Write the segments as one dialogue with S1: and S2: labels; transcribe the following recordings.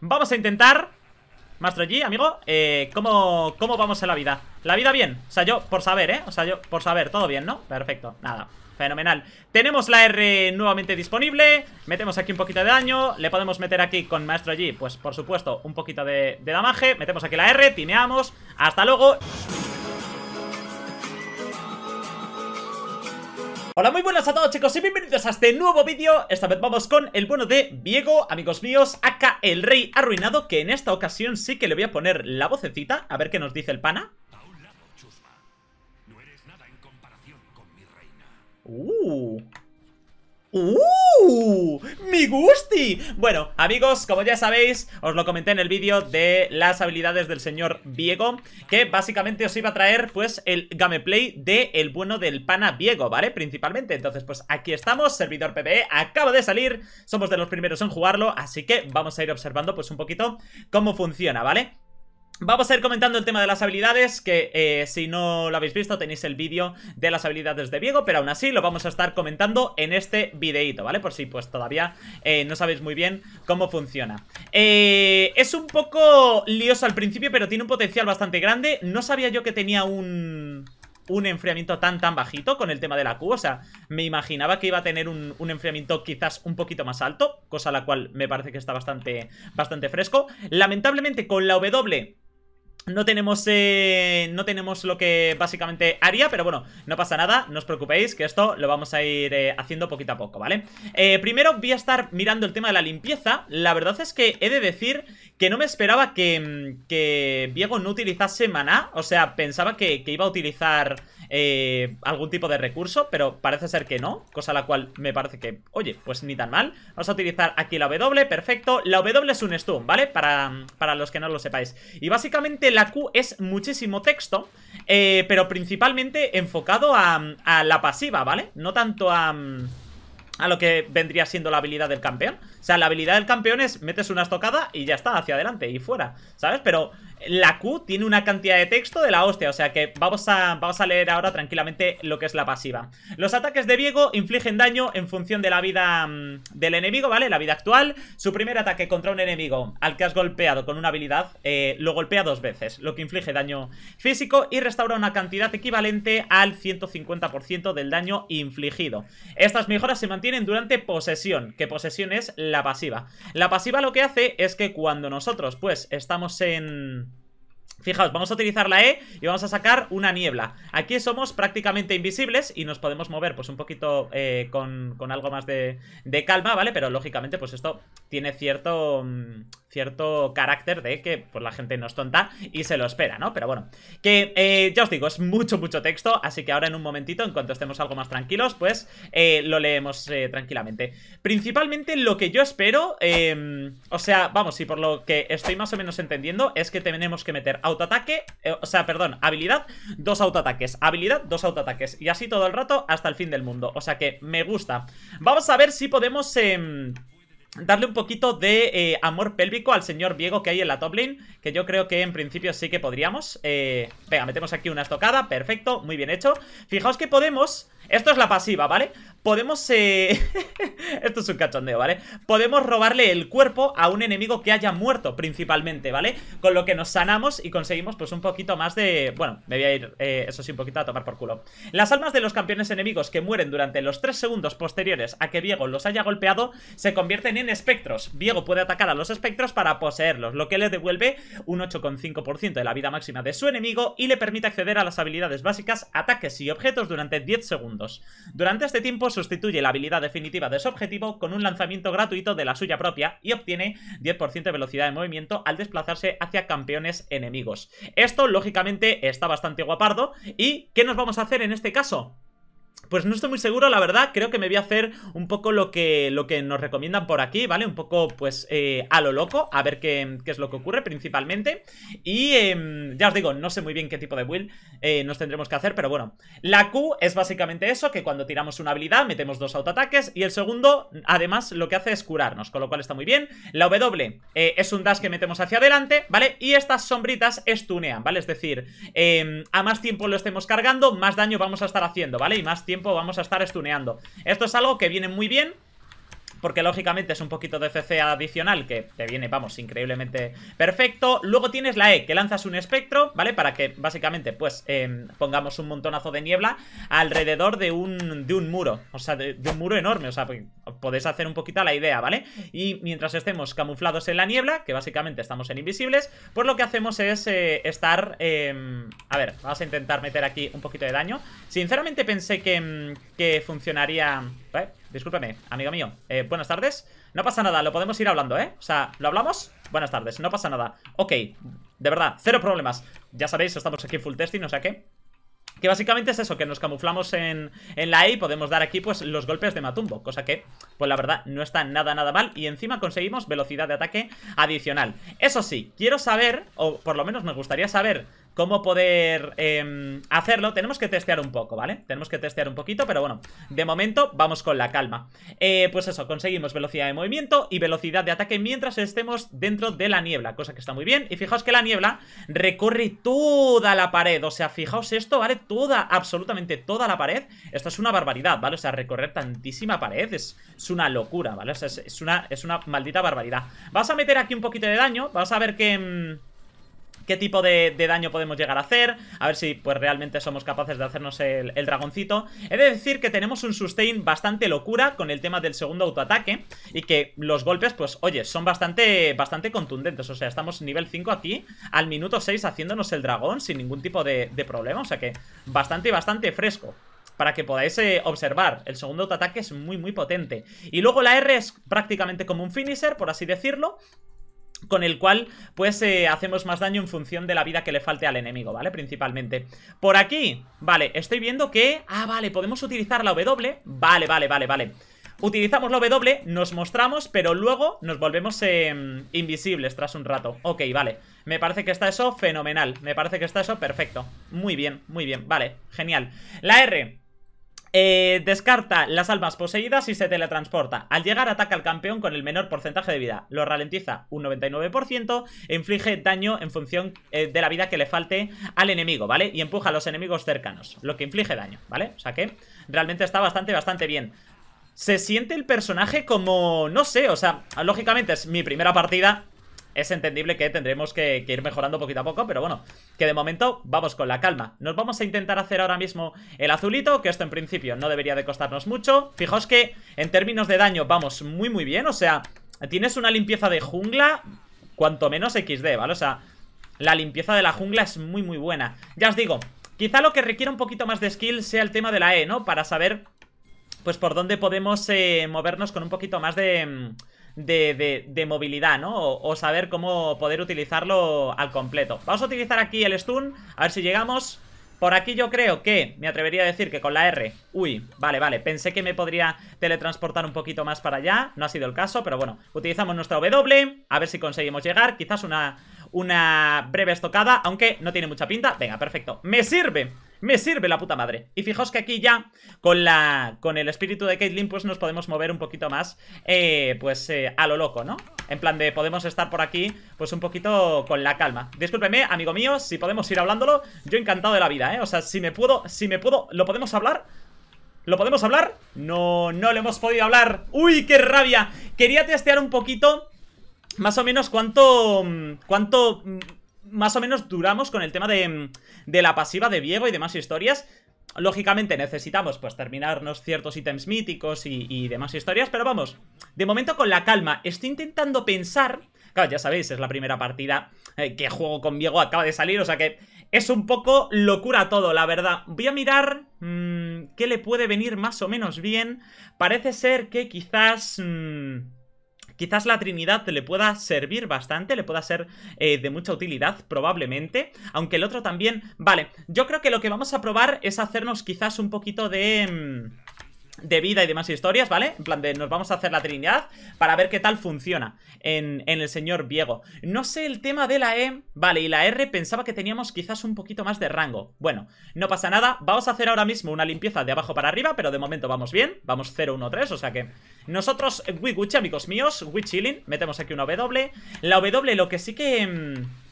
S1: Vamos a intentar Maestro G, amigo eh, ¿cómo, vamos en la vida? La vida bien, o sea yo, por saber, eh O sea yo, por saber, todo bien, ¿no? Perfecto, nada Fenomenal. Tenemos la R nuevamente disponible. Metemos aquí un poquito de daño. Le podemos meter aquí con Maestro G, pues por supuesto, un poquito de, damaje. Metemos aquí la R, tineamos, Hasta luego. Hola, muy buenas a todos chicos y bienvenidos a este nuevo vídeo Esta vez vamos con el bueno de Diego, amigos míos, acá el rey arruinado Que en esta ocasión sí que le voy a poner la vocecita, a ver qué nos dice el pana Uh, ¡Uh! ¡Mi gusti! Bueno, amigos, como ya sabéis, os lo comenté en el vídeo de las habilidades del señor Viego Que básicamente os iba a traer, pues, el gameplay de el bueno del pana Viego, ¿vale? Principalmente, entonces, pues aquí estamos, servidor PPE, acaba de salir Somos de los primeros en jugarlo, así que vamos a ir observando, pues, un poquito cómo funciona, ¿vale? Vamos a ir comentando el tema de las habilidades, que eh, si no lo habéis visto tenéis el vídeo de las habilidades de Diego, pero aún así lo vamos a estar comentando en este videíto, ¿vale? Por si pues todavía eh, no sabéis muy bien cómo funciona. Eh, es un poco lioso al principio, pero tiene un potencial bastante grande. No sabía yo que tenía un un enfriamiento tan tan bajito con el tema de la Q, o sea, me imaginaba que iba a tener un, enfriamiento quizás un poquito más alto, cosa la cual me parece que está bastante, bastante fresco. Lamentablemente con la W no tenemos, eh, no tenemos lo que básicamente haría, pero bueno, no pasa nada, no os preocupéis que esto lo vamos a ir eh, haciendo poquito a poco, ¿vale? Eh, primero voy a estar mirando el tema de la limpieza, la verdad es que he de decir que no me esperaba que, mm, Diego no utilizase maná, o sea, pensaba que iba a utilizar eh, algún tipo de recurso, pero parece ser que no, cosa la cual me parece que, oye, pues ni tan mal. Vamos a utilizar aquí la W, perfecto. La W es un stun, ¿vale? Para, los que no lo sepáis. Y básicamente la Q es muchísimo texto, eh, pero principalmente enfocado a, la pasiva, ¿vale? No tanto a lo que vendría siendo la habilidad del campeón. O sea, la habilidad del campeón es metes una estocada y ya está, hacia adelante y fuera, ¿sabes? Pero la Q tiene una cantidad de texto de la hostia, o sea que vamos a, vamos a leer ahora tranquilamente lo que es la pasiva. Los ataques de Viego infligen daño en función de la vida mm, del enemigo, ¿vale? La vida actual. Su primer ataque contra un enemigo al que has golpeado con una habilidad eh, lo golpea dos veces, lo que inflige daño físico y restaura una cantidad equivalente al 150% del daño infligido. Estas mejoras se mantienen durante posesión, que posesión es la la pasiva. La pasiva lo que hace es que cuando nosotros, pues, estamos en... Fijaos, vamos a utilizar la E y vamos a sacar una niebla Aquí somos prácticamente invisibles y nos podemos mover pues un poquito eh, con, algo más de, calma, ¿vale? Pero lógicamente pues esto tiene cierto, mm, cierto carácter de que pues la gente no es tonta y se lo espera, ¿no? Pero bueno, que eh, ya os digo, es mucho, mucho texto Así que ahora en un momentito, en cuanto estemos algo más tranquilos, pues eh, lo leemos tranquilamente Principalmente lo que yo espero, em, o sea, vamos, y por lo que estoy más o menos entendiendo Es que tenemos que meter autoataque, eh, o sea, perdón, habilidad, dos autoataques, habilidad, dos autoataques. Y así todo el rato hasta el fin del mundo. O sea que me gusta. Vamos a ver si podemos... Em, darle un poquito de eh, amor pélvico al señor Diego que hay en la top lane, que yo creo que en principio sí que podríamos. Eh, venga, metemos aquí una estocada, perfecto, muy bien hecho. Fijaos que podemos esto es la pasiva, ¿vale? Podemos... Eh, esto es un cachondeo, ¿vale? Podemos robarle el cuerpo a un enemigo que haya muerto principalmente, ¿vale? Con lo que nos sanamos y conseguimos pues un poquito más de... Bueno, me voy a ir, eh, eso sí, un poquito a tomar por culo. Las almas de los campeones enemigos que mueren durante los 3 segundos posteriores a que Viego los haya golpeado se convierten en espectros. Viego puede atacar a los espectros para poseerlos, lo que le devuelve un 8,5% de la vida máxima de su enemigo y le permite acceder a las habilidades básicas, ataques y objetos durante 10 segundos. Durante este tiempo sustituye la habilidad definitiva de su objetivo con un lanzamiento gratuito de la suya propia y obtiene 10% de velocidad de movimiento al desplazarse hacia campeones enemigos. Esto, lógicamente, está bastante guapardo. ¿Y qué nos vamos a hacer en este caso? Pues no estoy muy seguro, la verdad, creo que me voy a hacer un poco lo que, lo que nos recomiendan por aquí, ¿vale? Un poco, pues, eh, a lo loco, a ver qué, es lo que ocurre principalmente. Y em, ya os digo, no sé muy bien qué tipo de build eh, nos tendremos que hacer, pero bueno. La Q es básicamente eso, que cuando tiramos una habilidad metemos dos autoataques y el segundo, además, lo que hace es curarnos, con lo cual está muy bien. La W eh, es un dash que metemos hacia adelante, ¿vale? Y estas sombritas estunean, ¿vale? Es decir, em, a más tiempo lo estemos cargando, más daño vamos a estar haciendo, ¿vale? Y más tiempo vamos a estar estuneando. Esto es algo que viene muy bien porque lógicamente es un poquito de CC adicional que te viene, vamos, increíblemente perfecto. Luego tienes la E, que lanzas un espectro, ¿vale? Para que básicamente, pues, em, pongamos un montonazo de niebla alrededor de un, de un muro, o sea, de, de un muro enorme, o sea, podéis hacer un poquito la idea, ¿vale? Y mientras estemos camuflados en la niebla, que básicamente estamos en invisibles, pues lo que hacemos es eh, estar... Em, a ver, vamos a intentar meter aquí un poquito de daño. Sinceramente pensé que, em, que funcionaría... ¿Vale? Discúlpame, amigo mío. Eh, buenas tardes. No pasa nada, lo podemos ir hablando, ¿eh? O sea, ¿lo hablamos? Buenas tardes, no pasa nada. Ok, de verdad, cero problemas. Ya sabéis, estamos aquí full testing, o sea que... Que básicamente es eso, que nos camuflamos en, la E y podemos dar aquí pues los golpes de Matumbo, cosa que, pues la verdad, no está nada nada mal y encima conseguimos velocidad de ataque adicional. Eso sí, quiero saber, o por lo menos me gustaría saber cómo poder em, hacerlo. Tenemos que testear un poco, ¿vale? Tenemos que testear un poquito, pero bueno, de momento vamos con la calma. Eh, pues eso, conseguimos velocidad de movimiento y velocidad de ataque mientras estemos dentro de la niebla, cosa que está muy bien. Y fijaos que la niebla recorre toda la pared, o sea, fijaos esto, ¿vale? Toda, absolutamente toda la pared. Esto es una barbaridad, ¿vale? O sea, recorrer tantísima pared es, una locura, ¿vale? es, una, es una maldita barbaridad. Vas a meter aquí un poquito de daño, vas a ver que... Em, qué tipo de, daño podemos llegar a hacer, a ver si pues realmente somos capaces de hacernos el, dragoncito. He de decir que tenemos un sustain bastante locura con el tema del segundo autoataque y que los golpes, pues oye, son bastante, bastante contundentes, o sea, estamos nivel 5 aquí, al minuto 6 haciéndonos el dragón sin ningún tipo de, problema, o sea que bastante, bastante fresco para que podáis eh, observar. El segundo autoataque es muy, muy potente. Y luego la R es prácticamente como un finisher, por así decirlo, con el cual pues eh, hacemos más daño en función de la vida que le falte al enemigo, ¿vale? Principalmente. Por aquí, vale, estoy viendo que... Ah, vale, podemos utilizar la W. Vale, vale, vale, vale. Utilizamos la W, nos mostramos, pero luego nos volvemos em, invisibles tras un rato. Ok, vale. Me parece que está eso fenomenal. Me parece que está eso perfecto. Muy bien, muy bien. Vale, genial. La R. Eh, descarta las almas poseídas y se teletransporta. Al llegar ataca al campeón con el menor porcentaje de vida. Lo ralentiza un 99% e inflige daño en función eh, de la vida que le falte al enemigo, ¿vale? Y empuja a los enemigos cercanos, lo que inflige daño, ¿vale? O sea que realmente está bastante, bastante bien. Se siente el personaje como... no sé, o sea, lógicamente es mi primera partida es entendible que tendremos que, ir mejorando poquito a poco, pero bueno, que de momento vamos con la calma. Nos vamos a intentar hacer ahora mismo el azulito, que esto en principio no debería de costarnos mucho. Fijaos que en términos de daño vamos muy muy bien, o sea, tienes una limpieza de jungla cuanto menos XD, ¿vale? O sea, la limpieza de la jungla es muy muy buena. Ya os digo, quizá lo que requiere un poquito más de skill sea el tema de la E, ¿no? Para saber, pues por dónde podemos eh, movernos con un poquito más de mm, de, de, movilidad, ¿no? O, saber cómo poder utilizarlo al completo. Vamos a utilizar aquí el stun, a ver si llegamos. Por aquí yo creo que, me atrevería a decir que con la R Uy, vale, vale, pensé que me podría teletransportar un poquito más para allá No ha sido el caso, pero bueno Utilizamos nuestra W, a ver si conseguimos llegar Quizás una, una breve estocada, aunque no tiene mucha pinta Venga, perfecto, me sirve me sirve la puta madre. Y fijaos que aquí ya, con la con el espíritu de Caitlyn, pues nos podemos mover un poquito más, eh, pues eh, a lo loco, ¿no? En plan de podemos estar por aquí, pues un poquito con la calma. Discúlpeme, amigo mío, si podemos ir hablándolo, yo encantado de la vida, ¿eh? O sea, si me puedo, si me puedo, ¿lo podemos hablar? ¿Lo podemos hablar? No, no le hemos podido hablar. ¡Uy, qué rabia! Quería testear un poquito, más o menos, cuánto... Mm, cuánto mm, más o menos duramos con el tema de, mm, de la pasiva de Viego y demás historias. Lógicamente necesitamos pues terminarnos ciertos ítems míticos y, demás historias, pero vamos, de momento con la calma, estoy intentando pensar, claro, ya sabéis, es la primera partida eh, que juego con Viego. acaba de salir, o sea que es un poco locura todo, la verdad. Voy a mirar mm, qué le puede venir más o menos bien, parece ser que quizás... Mm, Quizás la Trinidad le pueda servir bastante, le pueda ser eh, de mucha utilidad probablemente, aunque el otro también... Vale, yo creo que lo que vamos a probar es hacernos quizás un poquito de... Mm, de vida y demás historias, ¿vale? En plan de nos vamos a hacer la Trinidad para ver qué tal funciona en, el señor Viego. No sé el tema de la E, vale, y la R pensaba que teníamos quizás un poquito más de rango. Bueno, no pasa nada, vamos a hacer ahora mismo una limpieza de abajo para arriba, pero de momento vamos bien, vamos 0-1-3, o sea que nosotros, eh, we amigos míos, we chilling, metemos aquí una W. La W lo que sí que... Mm,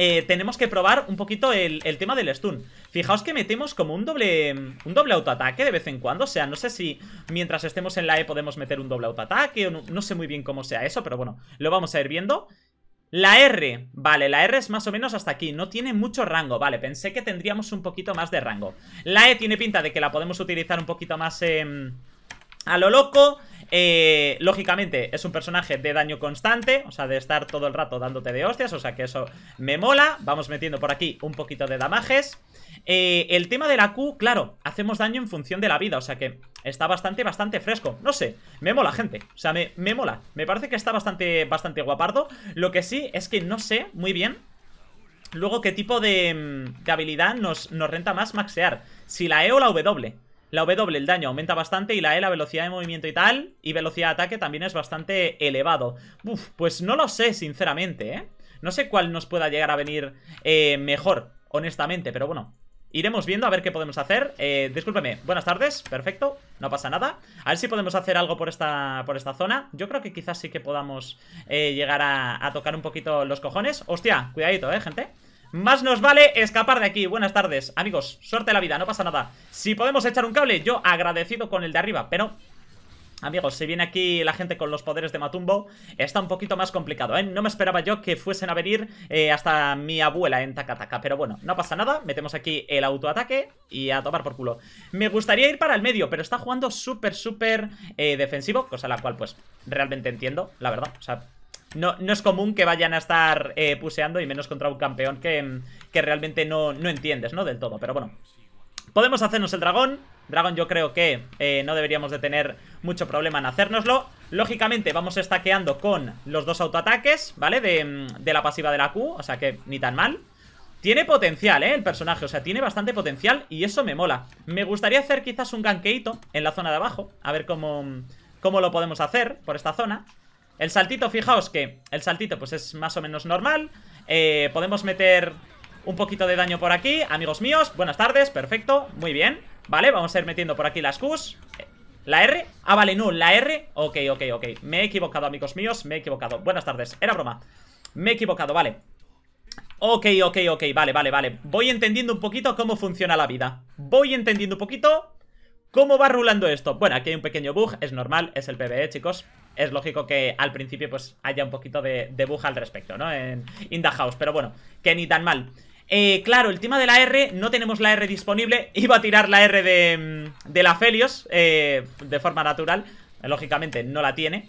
S1: eh, tenemos que probar un poquito el, tema del stun. Fijaos que metemos como un doble un doble autoataque de vez en cuando. O sea, no sé si mientras estemos en la E podemos meter un doble autoataque o no, sé muy bien cómo sea eso, pero bueno, lo vamos a ir viendo. La R, vale, la R es más o menos hasta aquí, no tiene mucho rango, vale, pensé que tendríamos un poquito más de rango La E tiene pinta de que la podemos utilizar un poquito más em, a lo loco eh, lógicamente es un personaje de daño constante, o sea, de estar todo el rato dándote de hostias, o sea que eso me mola. Vamos metiendo por aquí un poquito de damajes. Eh, el tema de la Q, claro, hacemos daño en función de la vida, o sea que está bastante, bastante fresco. No sé, me mola, gente. O sea, me, mola. Me parece que está bastante, bastante guapardo. Lo que sí es que no sé muy bien luego qué tipo de, mm, habilidad nos, nos renta más maxear. Si la E o la W. La W, el daño, aumenta bastante y la E, la velocidad de movimiento y tal, y velocidad de ataque también es bastante elevado. Uf, pues no lo sé, sinceramente, ¿eh? No sé cuál nos pueda llegar a venir eh, mejor, honestamente, pero bueno. Iremos viendo a ver qué podemos hacer eh, Discúlpeme, buenas tardes, perfecto No pasa nada, a ver si podemos hacer algo por esta, por esta zona Yo creo que quizás sí que podamos eh, Llegar a, a tocar un poquito los cojones Hostia, cuidadito, eh, gente más nos vale escapar de aquí Buenas tardes, amigos, suerte de la vida, no pasa nada Si podemos echar un cable, yo agradecido con el de arriba Pero Amigos, si viene aquí la gente con los poderes de Matumbo, está un poquito más complicado, ¿eh? No me esperaba yo que fuesen a venir eh, hasta mi abuela en Takataka, pero bueno, no pasa nada, metemos aquí el autoataque y a tomar por culo. Me gustaría ir para el medio, pero está jugando súper, súper eh, defensivo, cosa la cual pues realmente entiendo, la verdad, o sea, no, es común que vayan a estar eh, puseando y menos contra un campeón que, mm, que realmente no, entiendes, ¿no? Del todo, pero bueno. Podemos hacernos el dragón. Dragón yo creo que eh, no deberíamos de tener mucho problema en hacérnoslo. Lógicamente vamos estaqueando con los dos autoataques, ¿vale? Mm, de, la pasiva de la Q, o sea que ni tan mal. Tiene potencial, ¿eh? El personaje, o sea, tiene bastante potencial y eso me mola. Me gustaría hacer quizás un ganqueito en la zona de abajo, a ver cómo, cómo lo podemos hacer por esta zona. El saltito, fijaos que el saltito pues es más o menos normal eh, Podemos meter un poquito de daño por aquí Amigos míos, buenas tardes, perfecto, muy bien Vale, vamos a ir metiendo por aquí las Qs eh, ¿La R? Ah, vale, no, la R Ok, ok, ok, me he equivocado amigos míos Me he equivocado, buenas tardes, era broma Me he equivocado, vale Ok, ok, ok, vale, vale, vale Voy entendiendo un poquito cómo funciona la vida Voy entendiendo un poquito cómo va rulando esto Bueno, aquí hay un pequeño bug, es normal, es el PvE chicos es lógico que al principio pues haya un poquito de, de buja al respecto, ¿no? En In House, pero bueno, que ni tan mal. Eh, claro, el tema de la R, no tenemos la R disponible. Iba a tirar la R de, mm, de la Felios eh, de forma natural. Lógicamente no la tiene.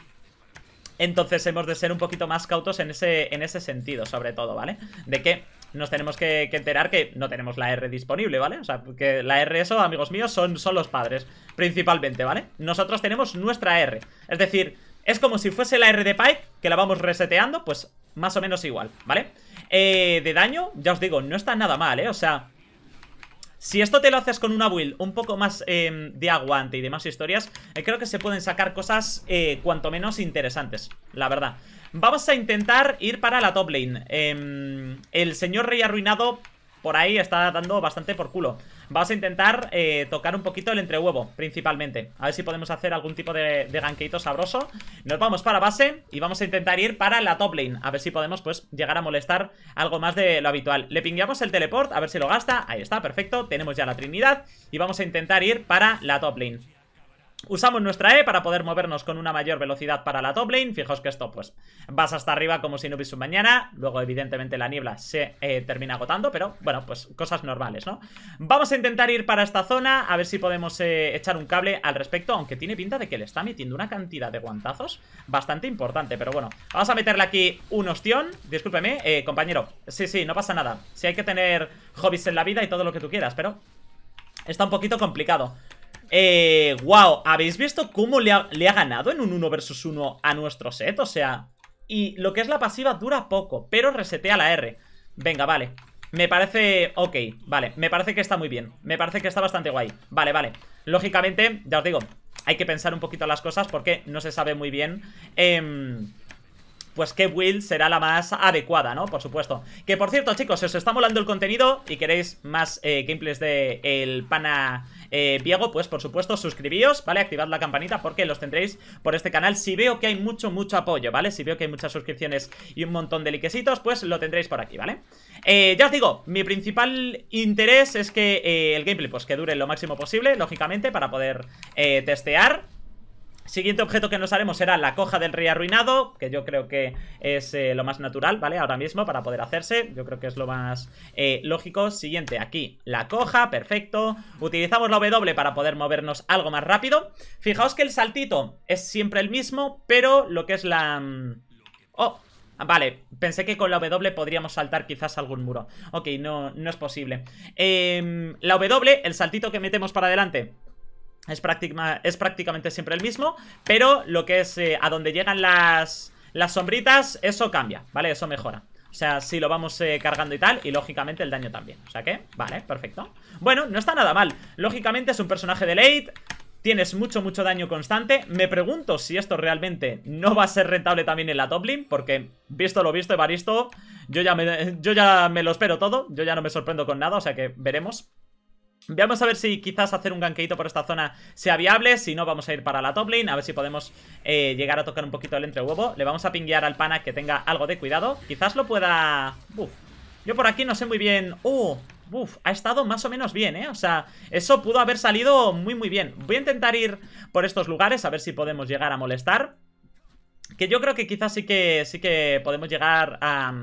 S1: Entonces hemos de ser un poquito más cautos en ese, en ese sentido, sobre todo, ¿vale? De que nos tenemos que, enterar que no tenemos la R disponible, ¿vale? O sea, que la R eso, amigos míos, son, son los padres, principalmente, ¿vale? Nosotros tenemos nuestra R. Es decir, es como si fuese la R de Pike, que la vamos reseteando, pues más o menos igual, ¿vale? Eh, de daño, ya os digo, no está nada mal, ¿eh? O sea, si esto te lo haces con una build un poco más em, de aguante y demás historias, eh, creo que se pueden sacar cosas eh, cuanto menos interesantes, la verdad. Vamos a intentar ir para la top lane. Em, el señor rey arruinado por ahí está dando bastante por culo. Vamos a intentar eh, tocar un poquito el entrehuevo, principalmente. A ver si podemos hacer algún tipo de, de sabroso. Nos vamos para base y vamos a intentar ir para la top lane. A ver si podemos, pues, llegar a molestar algo más de lo habitual. Le pingueamos el teleport, a ver si lo gasta. Ahí está, perfecto. Tenemos ya la trinidad y vamos a intentar ir para la top lane. Usamos nuestra E para poder movernos con una mayor velocidad para la top lane. Fijaos que esto, pues, vas hasta arriba como si no hubiese un mañana. Luego, evidentemente, la niebla se eh, termina agotando, pero, bueno, pues, cosas normales, ¿no? Vamos a intentar ir para esta zona, a ver si podemos eh, echar un cable al respecto, aunque tiene pinta de que le está metiendo una cantidad de guantazos bastante importante, pero bueno. Vamos a meterle aquí un ostión. Discúlpeme, eh, compañero. Sí, sí, no pasa nada. Si sí, hay que tener hobbies en la vida y todo lo que tú quieras, pero está un poquito complicado. Eh, wow, ¿habéis visto cómo le ha, ganado en un 1 versus 1 a nuestro set? O sea, y lo que es la pasiva dura poco, pero resetea la R Venga, vale Me parece, ok, vale, me parece que está muy bien Me parece que está bastante guay Vale, vale, lógicamente, ya os digo Hay que pensar un poquito las cosas porque no se sabe muy bien Eh pues qué build será la más adecuada, ¿no? Por supuesto. Que por cierto, chicos, si os está molando el contenido y queréis más eh, gameplays de el pana eh, pues por supuesto suscribíos, ¿vale? Activad la campanita porque los tendréis por este canal. Si veo que hay mucho, mucho apoyo, ¿vale? Si veo que hay muchas suscripciones y un montón de liquesitos pues lo tendréis por aquí, ¿vale? Eh, ya os digo, mi principal interés es que eh, el gameplay pues que dure lo máximo posible, lógicamente, para poder testear Siguiente objeto que nos haremos será la coja del rey arruinado, que yo creo que es eh, lo más natural, ¿vale? Ahora mismo para poder hacerse, yo creo que es lo más eh, lógico. Siguiente, aquí, la coja, perfecto. Utilizamos la W para poder movernos algo más rápido. Fijaos que el saltito es siempre el mismo, pero lo que es la... Mm, oh, Vale, pensé que con la W podríamos saltar quizás algún muro Ok, no, no es posible em, La W, el saltito que metemos para adelante es, es prácticamente siempre el mismo, pero lo que es eh, a donde llegan las, las sombritas, eso cambia, ¿vale? Eso mejora. O sea, si lo vamos eh, cargando y tal Y lógicamente el daño también O sea que, vale, perfecto Bueno, no está nada mal Lógicamente es un personaje de late Tienes mucho, mucho daño constante Me pregunto si esto realmente no va a ser rentable también en la top lane Porque, visto lo visto, Evaristo yo ya, yo ya me lo espero todo Yo ya no me sorprendo con nada O sea que veremos Veamos a ver si quizás hacer un ganqueito por esta zona sea viable. Si no, vamos a ir para la top lane. A ver si podemos eh, llegar a tocar un poquito el entre huevo. Le vamos a pinguear al pana que tenga algo de cuidado. Quizás lo pueda... Uf. Yo por aquí no sé muy bien... Oh, uf, ha estado más o menos bien, ¿eh? O sea, eso pudo haber salido muy muy bien Voy a intentar ir por estos lugares A ver si podemos llegar a molestar Que yo creo que quizás sí que, sí que podemos llegar a...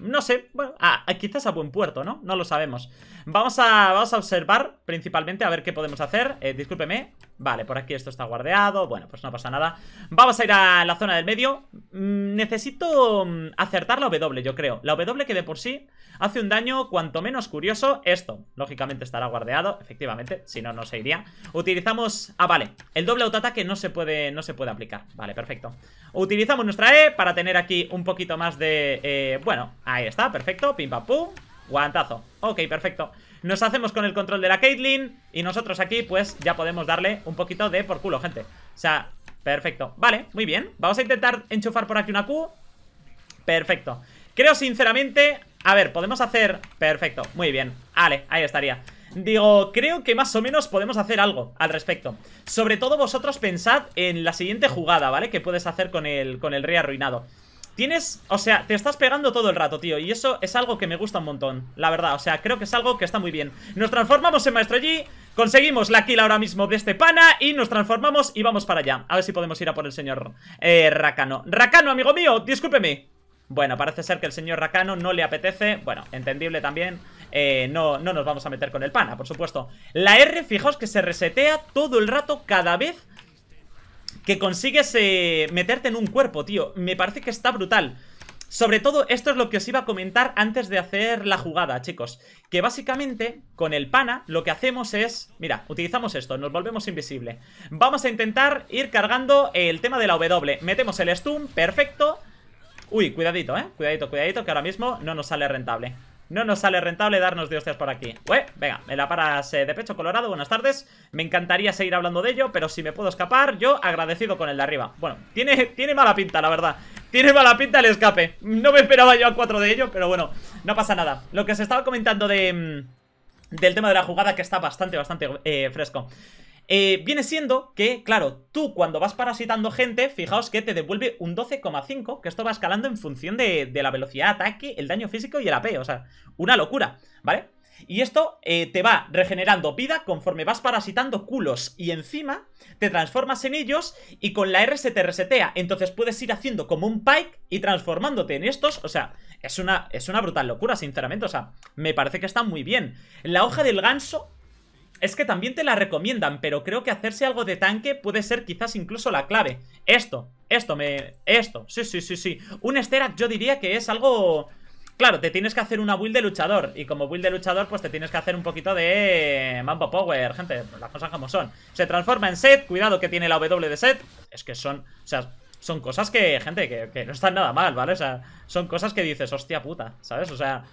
S1: No sé, bueno, ah, eh, quizás a buen puerto, ¿no? No lo sabemos Vamos a, vamos a observar principalmente a ver qué podemos hacer eh, Discúlpeme Vale, por aquí esto está guardeado. Bueno, pues no pasa nada. Vamos a ir a la zona del medio. Mm, necesito mm, acertar la W, yo creo. La W que de por sí hace un daño cuanto menos curioso. Esto, lógicamente, estará guardeado. Efectivamente, si no, no se iría. Utilizamos... Ah, vale. El doble autoataque no se puede, no se puede aplicar. Vale, perfecto. Utilizamos nuestra E para tener aquí un poquito más de... Eh, bueno, ahí está, perfecto. Pim, pam, pum. Guantazo. Ok, perfecto. Nos hacemos con el control de la Caitlyn Y nosotros aquí, pues, ya podemos darle un poquito de por culo, gente O sea, perfecto Vale, muy bien Vamos a intentar enchufar por aquí una Q Perfecto Creo, sinceramente... A ver, podemos hacer... Perfecto, muy bien Vale, ahí estaría Digo, creo que más o menos podemos hacer algo al respecto Sobre todo vosotros pensad en la siguiente jugada, ¿vale? Que puedes hacer con el, con el rey arruinado Tienes, o sea, te estás pegando todo el rato, tío Y eso es algo que me gusta un montón La verdad, o sea, creo que es algo que está muy bien Nos transformamos en Maestro G Conseguimos la kill ahora mismo de este pana Y nos transformamos y vamos para allá A ver si podemos ir a por el señor eh, Racano Racano, amigo mío, discúlpeme Bueno, parece ser que el señor Racano no le apetece Bueno, entendible también eh, no, no nos vamos a meter con el pana, por supuesto La R, fijaos que se resetea todo el rato cada vez que consigues eh, meterte en un cuerpo, tío. Me parece que está brutal. Sobre todo, esto es lo que os iba a comentar antes de hacer la jugada, chicos. Que básicamente, con el pana, lo que hacemos es... Mira, utilizamos esto, nos volvemos invisible. Vamos a intentar ir cargando el tema de la W. Metemos el stun, perfecto. Uy, cuidadito, eh. Cuidadito, cuidadito, que ahora mismo no nos sale rentable. No nos sale rentable darnos de hostias por aquí. Ué, venga, me la paras eh, de pecho colorado, buenas tardes. Me encantaría seguir hablando de ello, pero si me puedo escapar, yo agradecido con el de arriba. Bueno, tiene, tiene mala pinta, la verdad. Tiene mala pinta el escape. No me esperaba yo a cuatro de ellos, pero bueno, no pasa nada. Lo que se estaba comentando de... Mm, del tema de la jugada que está bastante, bastante eh, fresco eh, viene siendo que, claro, tú cuando vas parasitando gente, fijaos que te devuelve un 12,5, que esto va escalando en función de, la velocidad de ataque, el daño físico y el AP, o sea, una locura, ¿vale? Y esto eh, te va regenerando vida conforme vas parasitando culos y encima te transformas en ellos y con la R se te resetea. Entonces puedes ir haciendo como un pike y transformándote en estos. O sea, es una, es una brutal locura, sinceramente. O sea, me parece que está muy bien. La hoja del ganso es que también te la recomiendan, pero creo que hacerse algo de tanque puede ser quizás incluso la clave. Esto, esto, me... Esto, sí, sí, sí, sí. Un Sterak yo diría que es algo... Claro, te tienes que hacer una build de luchador Y como build de luchador, pues te tienes que hacer un poquito de Mambo Power, gente Las cosas como son Se transforma en set, cuidado que tiene la W de set Es que son, o sea, son cosas que, gente, que, que no están nada mal, ¿vale? O sea, son cosas que dices, hostia puta, ¿sabes? O sea,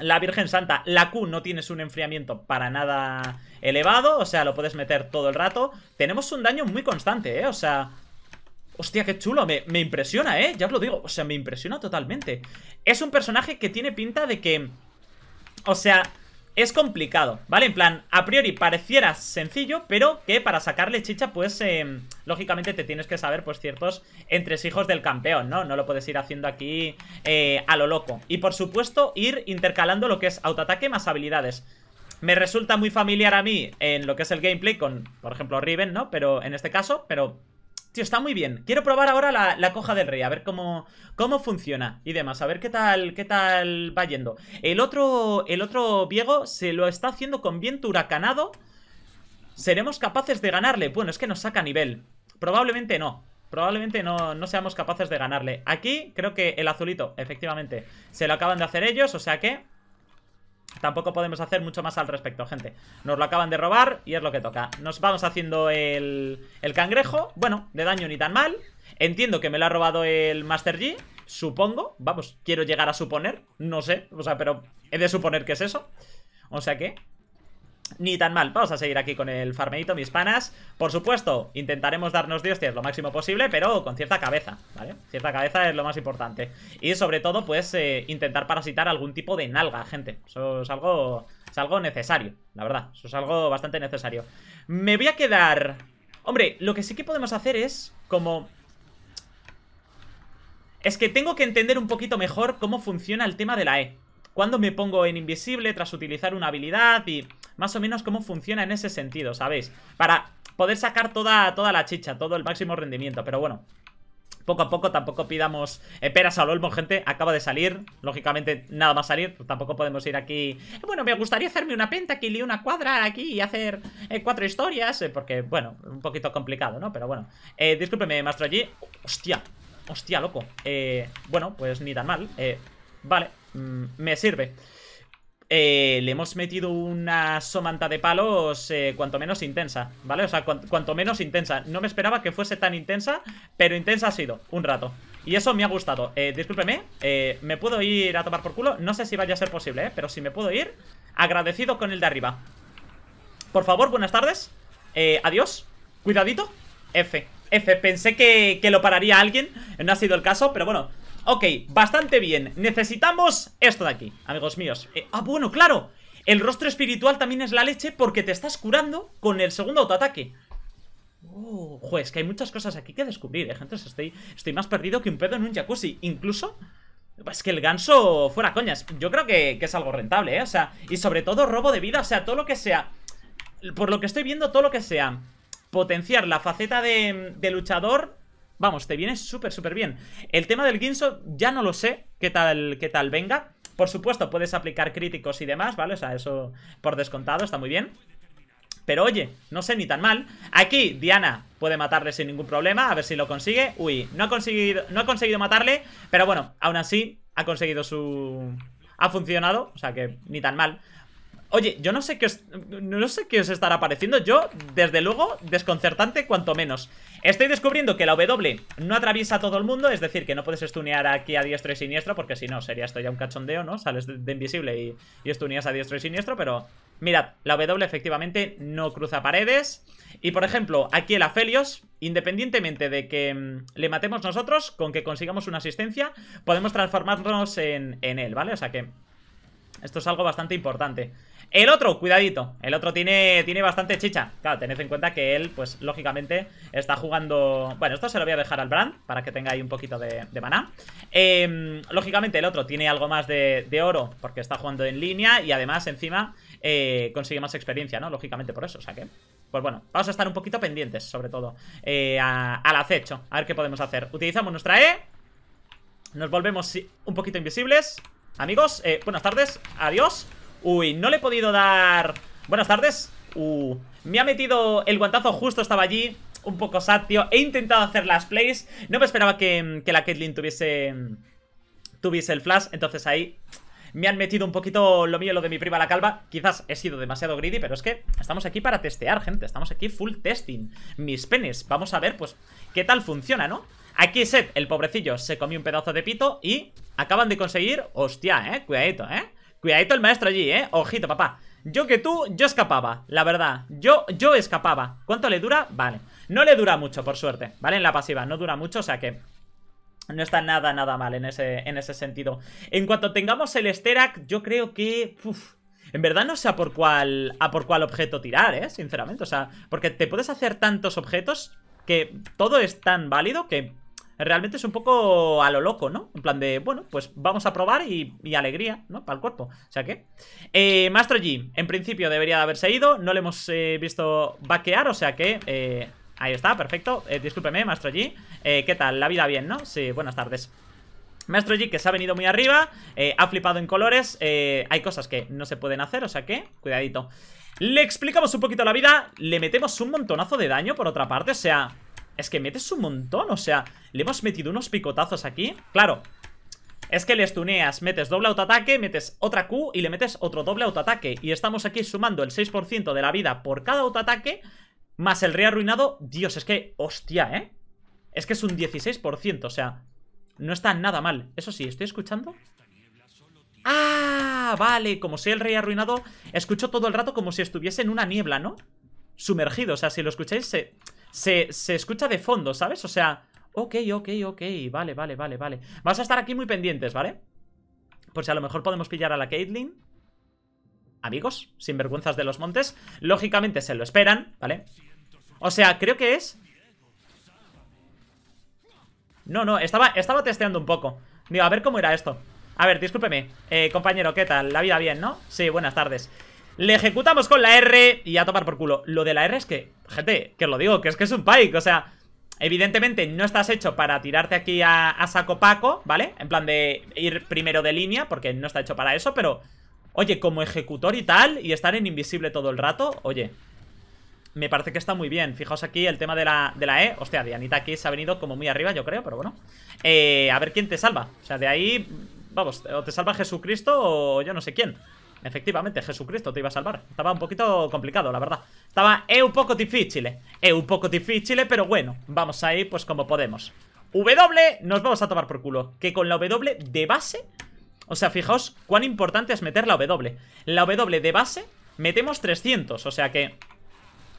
S1: la Virgen Santa, la Q no tienes un enfriamiento para nada elevado, o sea, lo puedes meter todo el rato. Tenemos un daño muy constante, ¿eh? O sea... Hostia, qué chulo, me, me impresiona, ¿eh? Ya os lo digo, o sea, me impresiona totalmente. Es un personaje que tiene pinta de que... O sea, es complicado, ¿vale? En plan, a priori pareciera sencillo, pero que para sacarle chicha, pues, em, lógicamente te tienes que saber, pues, ciertos entresijos del campeón, ¿no? No lo puedes ir haciendo aquí eh, a lo loco. Y, por supuesto, ir intercalando lo que es autoataque más habilidades. Me resulta muy familiar a mí en lo que es el gameplay con, por ejemplo, Riven, ¿no? Pero en este caso, pero Tío, está muy bien. Quiero probar ahora la, coja del rey, a ver cómo, cómo funciona y demás, a ver qué tal, qué tal va yendo. El otro, el otro Viego se lo está haciendo con viento huracanado. ¿Seremos capaces de ganarle? Bueno, es que nos saca nivel. Probablemente no. Probablemente no, no seamos capaces de ganarle. Aquí creo que el azulito, efectivamente, se lo acaban de hacer ellos, o sea que Tampoco podemos hacer mucho más al respecto, gente Nos lo acaban de robar y es lo que toca Nos vamos haciendo el, el cangrejo Bueno, de daño ni tan mal Entiendo que me lo ha robado el Master G Supongo, vamos, quiero llegar a suponer No sé, o sea, pero he de suponer que es eso O sea que, ni tan mal. Vamos a seguir aquí con el farmeito, mis panas. Por supuesto, intentaremos darnos de lo máximo posible, pero con cierta cabeza, ¿vale? Cierta cabeza es lo más importante. Y sobre todo, pues, eh, intentar parasitar algún tipo de nalga, gente. Eso es algo, es algo necesario, la verdad. Eso es algo bastante necesario. Me voy a quedar... Hombre, lo que sí que podemos hacer es como... Es que tengo que entender un poquito mejor cómo funciona el tema de la E. Cuando me pongo en invisible tras utilizar una habilidad y más o menos cómo funciona en ese sentido, ¿sabéis? Para poder sacar toda, toda la chicha, todo el máximo rendimiento, pero bueno poco a poco tampoco pidamos Espera, eh, peras al gente. Acaba de salir, lógicamente nada más salir, pues tampoco podemos ir aquí. Eh, bueno, me gustaría hacerme una pentakill y una cuadra aquí y hacer eh, cuatro historias, porque, bueno, un poquito complicado, ¿no? Pero bueno, eh, discúlpeme, Maestro allí. Hostia, hostia, loco. bueno, pues ni tan mal. vale, mm, me sirve. Eh, le hemos metido una somanta de palos eh, cuanto menos intensa, ¿vale? O sea, cuanto menos intensa. No me esperaba que fuese tan intensa, pero intensa ha sido, un rato. Y eso me ha gustado. Eh, discúlpeme, eh, me puedo ir a tomar por culo. No sé si vaya a ser posible, Pero si me puedo ir, agradecido con el de arriba. Por favor, buenas tardes. adiós. Cuidadito. F. F. Pensé que, que lo pararía alguien. No ha sido el caso, pero bueno. Ok, bastante bien Necesitamos esto de aquí, amigos míos eh, Ah, bueno, claro El rostro espiritual también es la leche Porque te estás curando con el segundo autoataque Oh, juez, que hay muchas cosas aquí que descubrir, eh, gente Estoy, estoy más perdido que un pedo en un jacuzzi Incluso es que el ganso, fuera coñas, yo creo que, es algo rentable, ¿eh? O sea, y sobre todo robo de vida, o sea, todo lo que sea Por lo que estoy viendo, todo lo que sea Potenciar la faceta de luchador Vamos, te viene súper, súper bien. El tema del Ginso ya no lo sé qué tal, qué tal venga. Por supuesto, puedes aplicar críticos y demás, ¿vale? O sea, eso por descontado está muy bien. Pero oye, no sé ni tan mal Aquí Diana puede matarle sin ningún problema A ver si lo consigue Uy, no ha conseguido, no ha conseguido matarle Pero bueno, aún así ha conseguido su... Ha funcionado, o sea que ni tan mal Oye, yo no sé qué os, no sé qué os estará pareciendo. Yo, desde luego, desconcertante cuanto menos. Estoy descubriendo que la W no atraviesa a todo el mundo, es decir, que no puedes stunear aquí a diestro y siniestro, porque si no, sería esto ya un cachondeo, ¿no? Sales de, invisible y, y a diestro y siniestro, pero mirad, la W efectivamente no cruza paredes. Y por ejemplo, aquí el Afelios, independientemente de que mm, le matemos nosotros, con que consigamos una asistencia, podemos transformarnos en, en él, ¿vale? O sea que esto es algo bastante importante. El otro, cuidadito El otro tiene, tiene bastante chicha Claro, tened en cuenta que él, pues lógicamente Está jugando... Bueno, esto se lo voy a dejar al Brand Para que tenga ahí un poquito de, maná em, Lógicamente el otro tiene algo más de, oro Porque está jugando en línea Y además encima eh, consigue más experiencia, ¿no? Lógicamente por eso, o sea que... Pues bueno, vamos a estar un poquito pendientes, sobre todo eh, Al acecho, a ver qué podemos hacer Utilizamos nuestra E Nos volvemos un poquito invisibles Amigos, eh, buenas tardes, adiós Uy, no le he podido dar... Buenas tardes Uh, me ha metido el guantazo justo, estaba allí Un poco satio He intentado hacer las plays No me esperaba que, que la Caitlyn tuviese Tuviese el flash, entonces ahí me han metido un poquito lo mío, lo de mi prima la calva. Quizás he sido demasiado greedy, pero es que estamos aquí para testear, gente. Estamos aquí full testing. Mis penes. Vamos a ver, pues, qué tal funciona, ¿no? Aquí Seth, el pobrecillo, se comió un pedazo de pito y acaban de conseguir... Hostia, eh, cuidadito, eh. Cuidadito el maestro allí, ¿eh? Ojito, papá. Yo que tú, yo escapaba, la verdad. Yo, yo escapaba. ¿Cuánto le dura? Vale. No le dura mucho, por suerte, ¿vale? En la pasiva no dura mucho, o sea que... No está nada, nada mal en ese, en ese sentido. En cuanto tengamos el Sterak, yo creo que... Uf, en verdad no sé por cuál, a por cuál objeto tirar, ¿eh? Sinceramente, o sea... Porque te puedes hacer tantos objetos que todo es tan válido que realmente es un poco a lo loco, ¿no? En plan de, bueno, pues vamos a probar y, alegría, ¿no? Para el cuerpo. O sea que... Eh, Maestro G, en principio debería de haberse ido. No le hemos eh, visto vaquear, o sea que... Eh, ahí está, perfecto. Eh, discúlpeme, Maestro G. ¿Qué tal? La vida bien, ¿no? Sí, buenas tardes. Maestro G que se ha venido muy arriba Ha flipado en colores Hay cosas que no se pueden hacer, o sea que Cuidadito Le explicamos un poquito la vida Le metemos un montonazo de daño por otra parte, o sea es que metes un montón, o sea Le hemos metido unos picotazos aquí Claro, es que le estuneas, metes doble autoataque, metes otra Q y le metes otro doble autoataque. Y estamos aquí sumando el 6% de la vida por cada autoataque, más el rey arruinado. Dios, es que, hostia, ¿eh? Es que es un 16%, o sea, no está nada mal. Eso sí, ¿estoy escuchando? ¡Ah! Vale, como si el rey arruinado, escucho todo el rato como si estuviese en una niebla, ¿no? Sumergido, o sea, si lo escucháis se se, escucha de fondo, ¿sabes? O sea, ok, ok, ok, vale, vale, vale, vale. vamos a estar aquí muy pendientes, ¿vale? Por si a lo mejor podemos pillar a la Caitlyn. Amigos, sin vergüenzas de los montes. Lógicamente se lo esperan, ¿vale? O sea, creo que es... No, no, estaba, estaba testeando un poco. Digo, a ver cómo era esto. A ver, discúlpeme, eh, compañero, ¿qué tal? La vida bien, ¿no? Sí, buenas tardes le ejecutamos con la R y a tomar por culo. Lo de la R es que, gente, que os lo digo, que es que es un pike, o sea... Evidentemente no estás hecho para tirarte aquí a, a saco paco, ¿vale? En plan de ir primero de línea, porque no está hecho para eso, pero... Oye, como ejecutor y tal, y estar en invisible todo el rato, oye... Me parece que está muy bien. Fijaos aquí el tema de la, de la E. Hostia, Dianita aquí se ha venido como muy arriba, yo creo, pero bueno. Eh, a ver quién te salva. O sea, de ahí, vamos, o te salva Jesucristo o yo no sé quién. Efectivamente, Jesucristo te iba a salvar Estaba un poquito complicado, la verdad Estaba un poco difícil eh. un poco difícil, pero bueno Vamos ahí pues como podemos W nos vamos a tomar por culo Que con la W de base O sea, fijaos cuán importante es meter la W La W de base Metemos 300, o sea que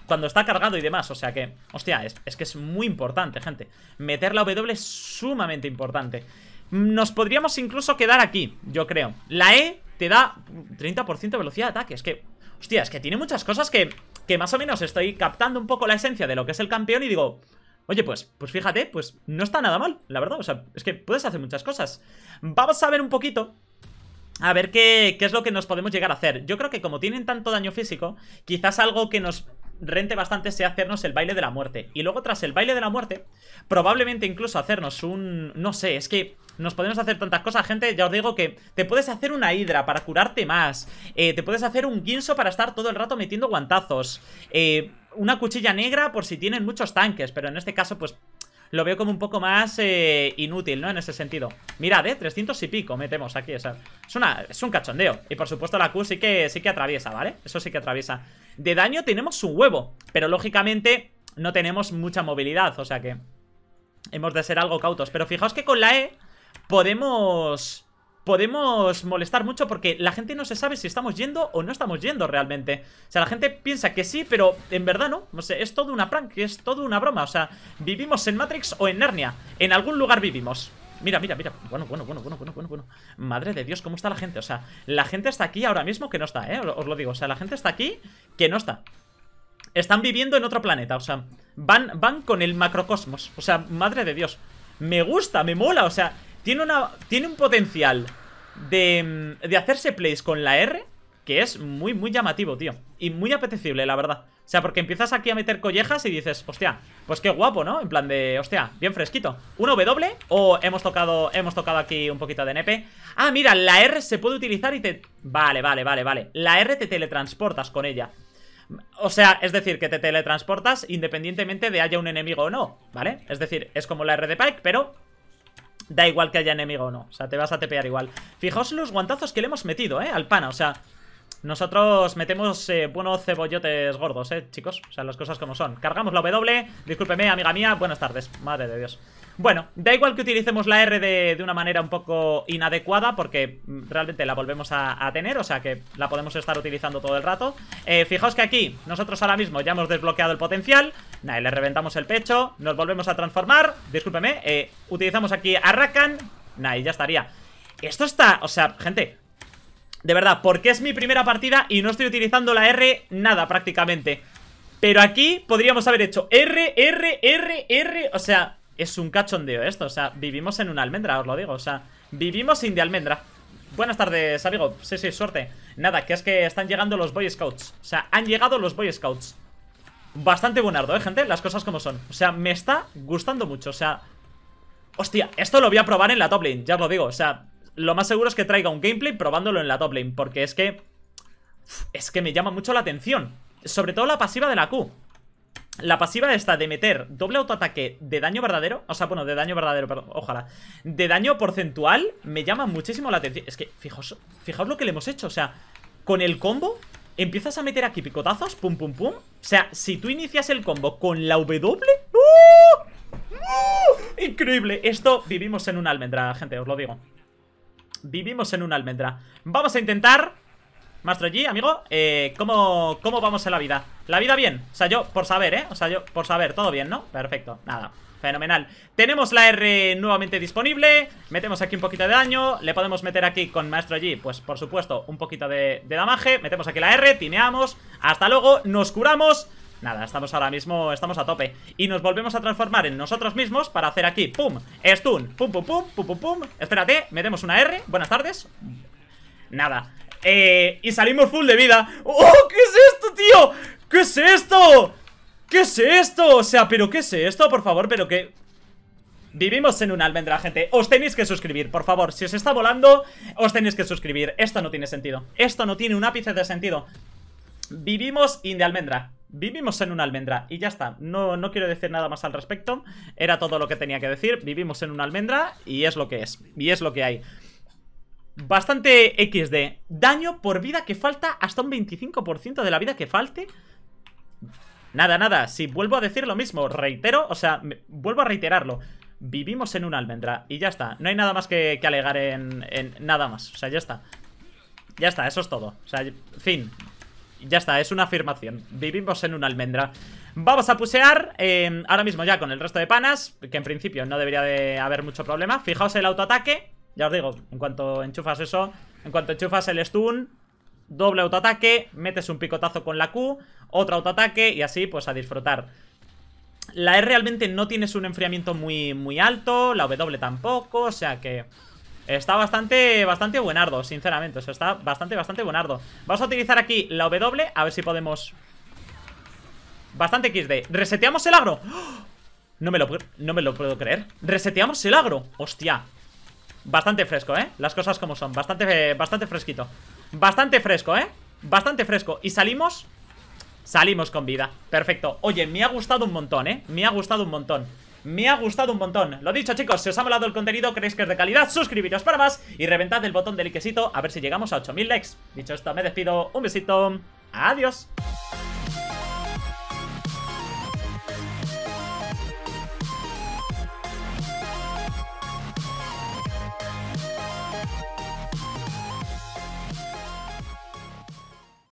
S1: cuando está cargado y demás, o sea que, hostia, es, que es muy importante, gente. Meter la W es sumamente importante. Nos podríamos incluso quedar aquí, yo creo. La E te da 30% de velocidad de ataque. Es que, hostia, es que tiene muchas cosas que, que más o menos estoy captando un poco la esencia de lo que es el campeón y digo... Oye, pues, pues fíjate, pues no está nada mal, la verdad, o sea, es que puedes hacer muchas cosas Vamos a ver un poquito a ver qué, qué, es lo que nos podemos llegar a hacer Yo creo que como tienen tanto daño físico Quizás algo que nos rente bastante sea hacernos el baile de la muerte. Y luego tras el baile de la muerte, probablemente incluso hacernos un... No sé, es que nos podemos hacer tantas cosas, gente. Ya os digo que te puedes hacer una hidra para curarte más. Eh, te puedes hacer un guinso para estar todo el rato metiendo guantazos. Eh, una cuchilla negra por si tienen muchos tanques, pero en este caso pues lo veo como un poco más eh, inútil, ¿no? En ese sentido. Mirad, ¿eh? 300 y pico metemos aquí, es, un cachondeo. Y por supuesto la Q sí que, sí que atraviesa, ¿vale? Eso sí que atraviesa. De daño tenemos un huevo, pero lógicamente no tenemos mucha movilidad, o sea que hemos de ser algo cautos. Pero fijaos que con la E podemos podemos molestar mucho porque la gente no se sabe si estamos yendo o no estamos yendo realmente. O sea, la gente piensa que sí, pero en verdad no. no sé es todo una prank, es todo una broma. O sea, vivimos en Matrix o en Narnia. En algún lugar vivimos. Mira, mira, mira. Bueno, bueno, bueno, bueno, bueno, bueno, bueno. Madre de Dios, ¿cómo está la gente? O sea, la gente está aquí ahora mismo que no está, ¿eh? Os lo digo. O sea, la gente está aquí que no está. Están viviendo en otro planeta, o sea, van, van con el macrocosmos. O sea, madre de Dios. Me gusta, me mola, o sea, tiene, una, tiene un potencial de, mm, de hacerse plays con la R que es muy, muy llamativo, tío. Y muy apetecible, la verdad. O sea, porque empiezas aquí a meter collejas y dices, hostia, pues qué guapo, ¿no? En plan de, hostia, bien fresquito. ¿Un W o hemos tocado, hemos tocado aquí un poquito de nepe? Ah, mira, la R se puede utilizar y te... Vale, vale, vale, vale. La R te teletransportas con ella. O sea, es decir, que te teletransportas independientemente de haya un enemigo o no, ¿vale? Es decir, es como la R de Pike, pero Da igual que haya enemigo o no, o sea, te vas a tepear igual Fijaos los guantazos que le hemos metido, eh, al pana, o sea nosotros metemos eh, buenos cebollotes gordos, eh, chicos O sea, las cosas como son Cargamos la W, discúlpeme, amiga mía Buenas tardes, madre de Dios Bueno, da igual que utilicemos la R de, una manera un poco inadecuada Porque mm, realmente la volvemos a, tener O sea, que la podemos estar utilizando todo el rato eh, Fijaos que aquí, nosotros ahora mismo ya hemos desbloqueado el potencial Nada, le reventamos el pecho Nos volvemos a transformar Discúlpeme eh, Utilizamos aquí a Rakan y ya estaría Esto está... O sea, gente De verdad, porque es mi primera partida Y no estoy utilizando la R nada prácticamente Pero aquí podríamos haber hecho R, R, R, R O sea, es un cachondeo esto O sea, vivimos en una almendra, os lo digo O sea, vivimos sin de almendra Buenas tardes, amigo. Sí, sí, suerte. Nada, que es que están llegando los Boy Scouts. O sea, han llegado los Boy Scouts bastante buenardo, ¿eh, gente? Las cosas como son O sea, me está gustando mucho, o sea Hostia, esto lo voy a probar en la top lane, ya os lo digo O sea, lo más seguro es que traiga un gameplay probándolo en la top lane Porque es que... Es que me llama mucho la atención Sobre todo la pasiva de la Q la pasiva esta de meter doble autoataque de daño verdadero O sea, bueno, de daño verdadero, perdón, ojalá De daño porcentual me llama muchísimo la atención Es que, fijaos, fijaos lo que le hemos hecho O sea, con el combo Empiezas a meter aquí picotazos, pum, pum, pum. O sea, si tú inicias el combo con la W... ¡Uh! ¡Uh! Increíble. Esto vivimos en una almendra, gente, os lo digo. Vivimos en una almendra. Vamos a intentar... Maestro G, amigo, eh, ¿cómo, ¿cómo vamos en la vida? La vida bien, o sea, yo por saber, ¿eh? O sea, yo por saber, todo bien, ¿no? Perfecto, nada Fenomenal Tenemos la R nuevamente disponible Metemos aquí un poquito de daño Le podemos meter aquí con Maestro G Pues por supuesto un poquito de, de damaje Metemos aquí la R, tineamos Hasta luego, nos curamos Nada, estamos ahora mismo, estamos a tope Y nos volvemos a transformar en nosotros mismos Para hacer aquí, pum, stun, pum, pum, pum, pum, pum, pum Espérate, metemos una R, buenas tardes Nada eh, Y salimos full de vida ¡Oh, qué es esto, tío! ¿Qué es esto? ¿Qué es esto? O sea, ¿pero qué es esto? Por favor, ¿pero qué...? Vivimos en una almendra, gente Os tenéis que suscribir, por favor Si os está volando, os tenéis que suscribir Esto no tiene sentido Esto no tiene un ápice de sentido Vivimos in de almendra Vivimos en una almendra y ya está no, no quiero decir nada más al respecto Era todo lo que tenía que decir Vivimos en una almendra y es lo que es Y es lo que hay Bastante XD Daño por vida que falta hasta un 25% de la vida que falte Nada, nada, si vuelvo a decir lo mismo, reitero, o sea, vuelvo a reiterarlo. Vivimos en una almendra y ya está. No hay nada más que, alegar en, nada más. O sea, ya está. Ya está, eso es todo. O sea, fin. Ya está, es una afirmación. Vivimos en una almendra. Vamos a pusear em, ahora mismo ya con el resto de panas, que en principio no debería de haber mucho problema. Fijaos el autoataque. Ya os digo, en cuanto enchufas eso, en cuanto enchufas el stun, doble autoataque, metes un picotazo con la Q otro autoataque y así pues a disfrutar. La E realmente no tienes un enfriamiento muy, muy alto, la W tampoco, o sea que... Está bastante, bastante buenardo, sinceramente, o sea, está bastante, bastante buenardo. Vamos a utilizar aquí la W, a ver si podemos... Bastante XD. ¿Reseteamos el agro? ¡Oh! No me, lo, no me lo puedo creer Reseteamos el agro, hostia Bastante fresco, ¿eh? Las cosas como son, bastante, bastante fresquito Bastante fresco, ¿eh? Bastante fresco Y salimos Salimos con vida, perfecto Oye, me ha gustado un montón, ¿eh? Me ha gustado un montón me ha gustado un montón Lo dicho chicos, si os ha molado el contenido, creéis que es de calidad Suscribiros para más y reventad el botón Del likecito A ver si llegamos a 8000 likes Dicho esto, me despido, un besito, adiós